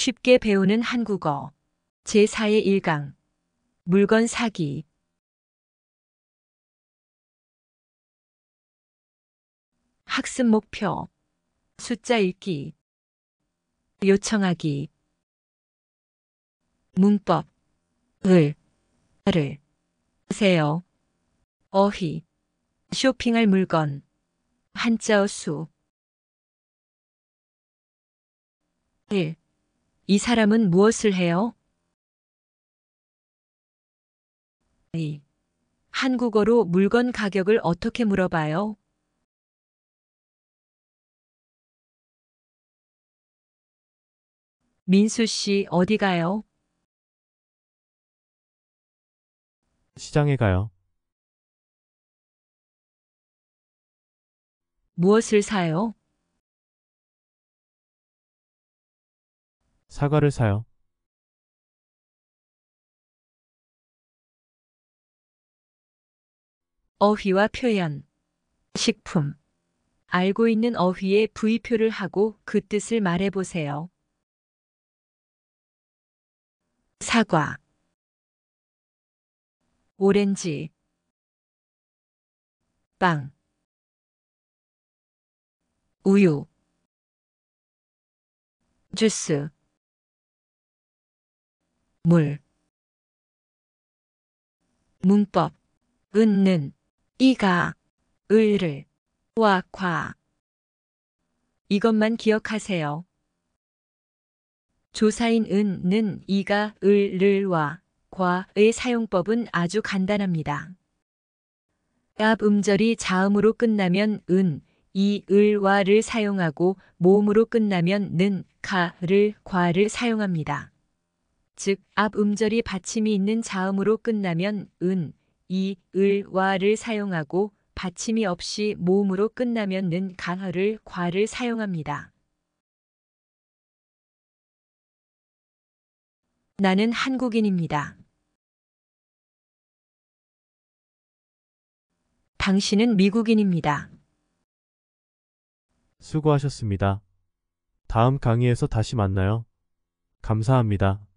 쉽게 배우는 한국어 제4의 1강 물건 사기 학습 목표 숫자 읽기 요청하기 문법 을, 를, 세요 어휘 쇼핑할 물건 한자어 수 1. 이 사람은 무엇을 해요? 이 한국어로 물건 가격을 어떻게 물어봐요? 민수 씨 어디 가요? 시장에 가요. 무엇을 사요? 사과를 사요. 어휘와 표현 식품 알고 있는 어휘에 부위표를 하고 그 뜻을 말해보세요. 사과 오렌지 빵 우유 주스 물 문법 은는 이가 을를 와과 이것만 기억하세요. 조사인 은는 이가 을를와 과의 사용법은 아주 간단합니다. 앞 음절이 자음으로 끝나면 은, 이, 을, 와를 사용하고 모음으로 끝나면 는, 가를, 과를 사용합니다. 즉, 앞 음절이 받침이 있는 자음으로 끝나면 은, 이, 을, 와를 사용하고 받침이 없이 모음으로 끝나면 는 강화를, 과를 사용합니다. 나는 한국인입니다. 당신은 미국인입니다. 수고하셨습니다. 다음 강의에서 다시 만나요. 감사합니다.